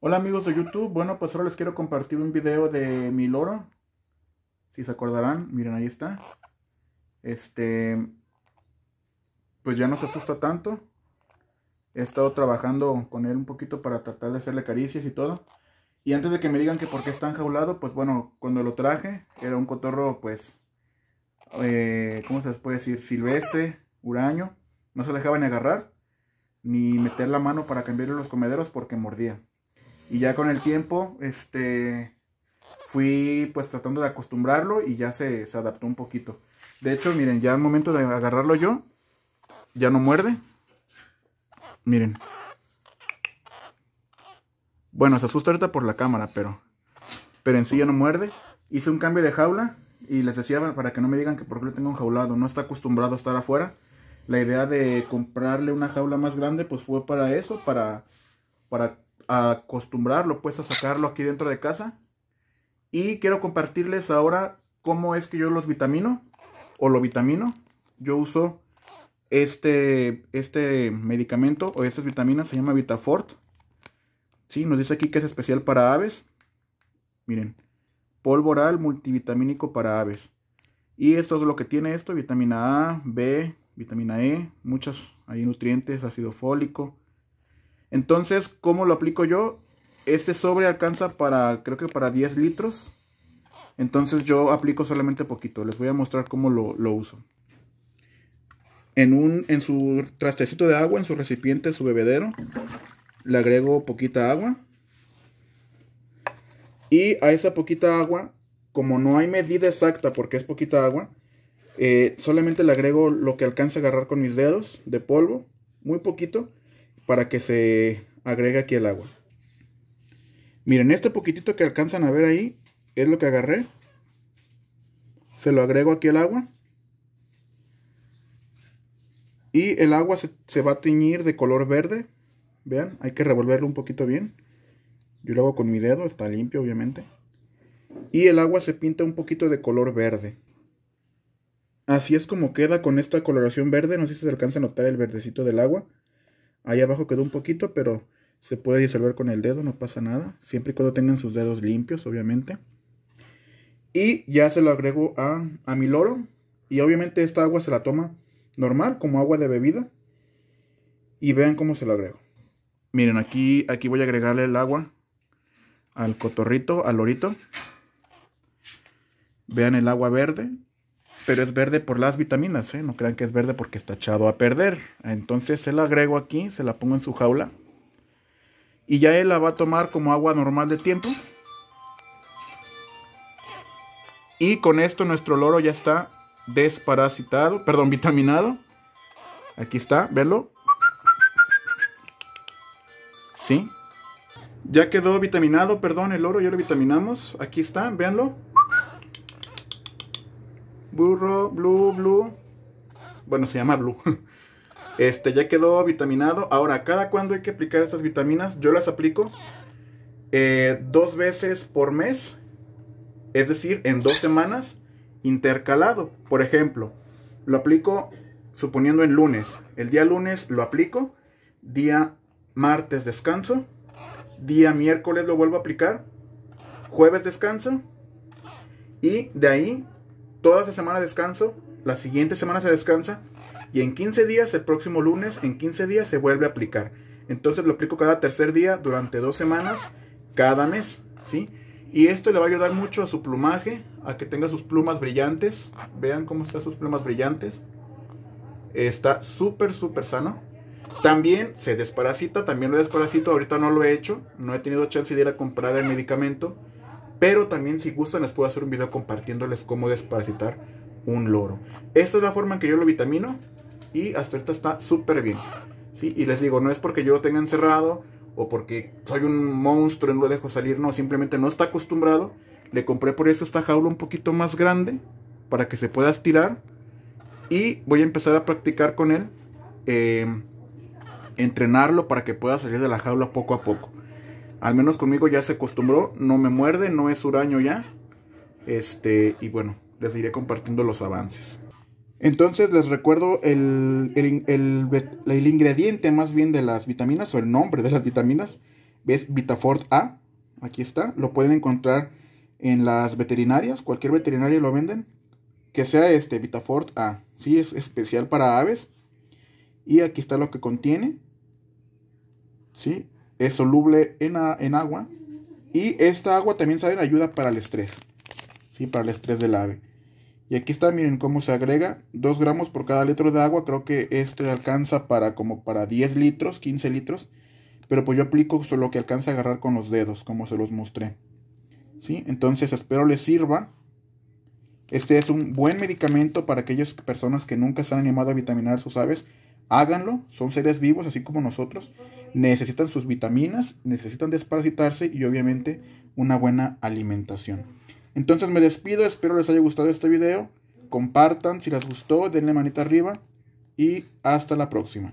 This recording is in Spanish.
Hola amigos de YouTube, bueno pues ahora les quiero compartir un video de mi loro Si se acordarán, miren ahí está Este, pues ya no se asusta tanto He estado trabajando con él un poquito para tratar de hacerle caricias y todo Y antes de que me digan que por qué está enjaulado, pues bueno, cuando lo traje Era un cotorro pues, eh, ¿cómo se les puede decir? Silvestre, huraño No se dejaba ni agarrar ni meter la mano para cambiarle los comederos porque mordía. Y ya con el tiempo, este, fui pues tratando de acostumbrarlo y ya se, se adaptó un poquito. De hecho, miren, ya al momento de agarrarlo yo, ya no muerde. Miren. Bueno, se asusta ahorita por la cámara, pero, pero en sí ya no muerde. Hice un cambio de jaula y les decía para que no me digan que por qué lo tengo jaulado. no está acostumbrado a estar afuera. La idea de comprarle una jaula más grande pues fue para eso, para, para acostumbrarlo, pues a sacarlo aquí dentro de casa. Y quiero compartirles ahora cómo es que yo los vitamino o lo vitamino. Yo uso este, este medicamento o estas vitaminas, se llama Vitafort. Si, nos dice aquí que es especial para aves. Miren, Polvoral multivitamínico para aves. Y esto es lo que tiene esto, vitamina A, B, vitamina E, muchos hay nutrientes, ácido fólico, entonces, ¿cómo lo aplico yo? Este sobre alcanza para, creo que para 10 litros. Entonces yo aplico solamente poquito. Les voy a mostrar cómo lo, uso. En, su trastecito de agua, en su recipiente, su bebedero, le agrego poquita agua. Y a esa poquita agua, como no hay medida exacta porque es poquita agua, eh, solamente le agrego lo que alcance a agarrar con mis dedos de polvo, muy poquito para que se agregue aquí el agua. Miren, este poquitito que alcanzan a ver ahí es lo que agarré. Se lo agrego aquí el agua. Y el agua se, va a teñir de color verde. Vean, hay que revolverlo un poquito bien. Yo lo hago con mi dedo, está limpio obviamente. Y el agua se pinta un poquito de color verde. Así es como queda con esta coloración verde. No sé si se alcanza a notar el verdecito del agua. Ahí abajo quedó un poquito, pero se puede disolver con el dedo, no pasa nada. Siempre y cuando tengan sus dedos limpios, obviamente. Y ya se lo agrego a, a mi loro. Y obviamente esta agua se la toma normal, como agua de bebida. Y vean cómo se lo agrego. Miren, aquí, aquí voy a agregarle el agua al cotorrito, al lorito. Vean el agua verde pero es verde por las vitaminas, ¿eh? no crean que es verde porque está echado a perder. Entonces se la agrego aquí, se la pongo en su jaula. Y ya él la va a tomar como agua normal de tiempo. Y con esto nuestro loro ya está desparasitado, perdón, vitaminado. Aquí está, véanlo Sí. Ya quedó vitaminado, perdón, el loro, ya lo vitaminamos. Aquí está, véanlo. Burro, Blue, Blue. Bueno, se llama Blue. Este, ya quedó vitaminado. Ahora, cada cuando hay que aplicar estas vitaminas, yo las aplico eh, dos veces por mes. Es decir, en dos semanas intercalado. Por ejemplo, lo aplico suponiendo en lunes. El día lunes lo aplico. Día martes descanso. Día miércoles lo vuelvo a aplicar. Jueves descanso. Y de ahí toda esa semana descanso, la siguiente semana se descansa y en 15 días, el próximo lunes, en 15 días se vuelve a aplicar. Entonces lo aplico cada tercer día durante dos semanas, cada mes, ¿sí? Y esto le va a ayudar mucho a su plumaje, a que tenga sus plumas brillantes. Vean cómo están sus plumas brillantes. Está súper, súper sano. También se desparasita, también lo desparasito, ahorita no lo he hecho, no he tenido chance de ir a comprar el medicamento pero también si gustan les puedo hacer un video compartiéndoles cómo desparasitar un loro. Esta es la forma en que yo lo vitamino y hasta ahorita está súper bien. Y les digo, no es porque yo lo tenga encerrado o porque soy un monstruo y no lo dejo salir, no, simplemente no está acostumbrado. Le compré por eso esta jaula un poquito más grande para que se pueda estirar y voy a empezar a practicar con él, eh, entrenarlo para que pueda salir de la jaula poco a poco. Al menos conmigo ya se acostumbró, no me muerde, no es huraño ya. Este, y bueno, les iré compartiendo los avances. Entonces les recuerdo el, el, ingrediente más bien de las vitaminas o el nombre de las vitaminas. Es Vitafort A. Aquí está. Lo pueden encontrar en las veterinarias. Cualquier veterinaria lo venden. Que sea este Vitafort A. Sí, es especial para aves. Y aquí está lo que contiene. Sí, es soluble en, en agua y esta agua también, ¿saben? Ayuda para el estrés, Para el estrés del ave. Y aquí está, miren cómo se agrega, 2 gramos por cada litro de agua, creo que este alcanza para como para 10 litros, 15 litros, pero pues yo aplico solo lo que alcanza a agarrar con los dedos, como se los mostré. ¿Sí? Entonces espero les sirva. Este es un buen medicamento para aquellas personas que nunca se han animado a vitaminar sus aves. Háganlo, son seres vivos así como nosotros necesitan sus vitaminas, necesitan desparasitarse y obviamente una buena alimentación. Entonces me despido, espero les haya gustado este video, compartan si les gustó, denle manita arriba y hasta la próxima.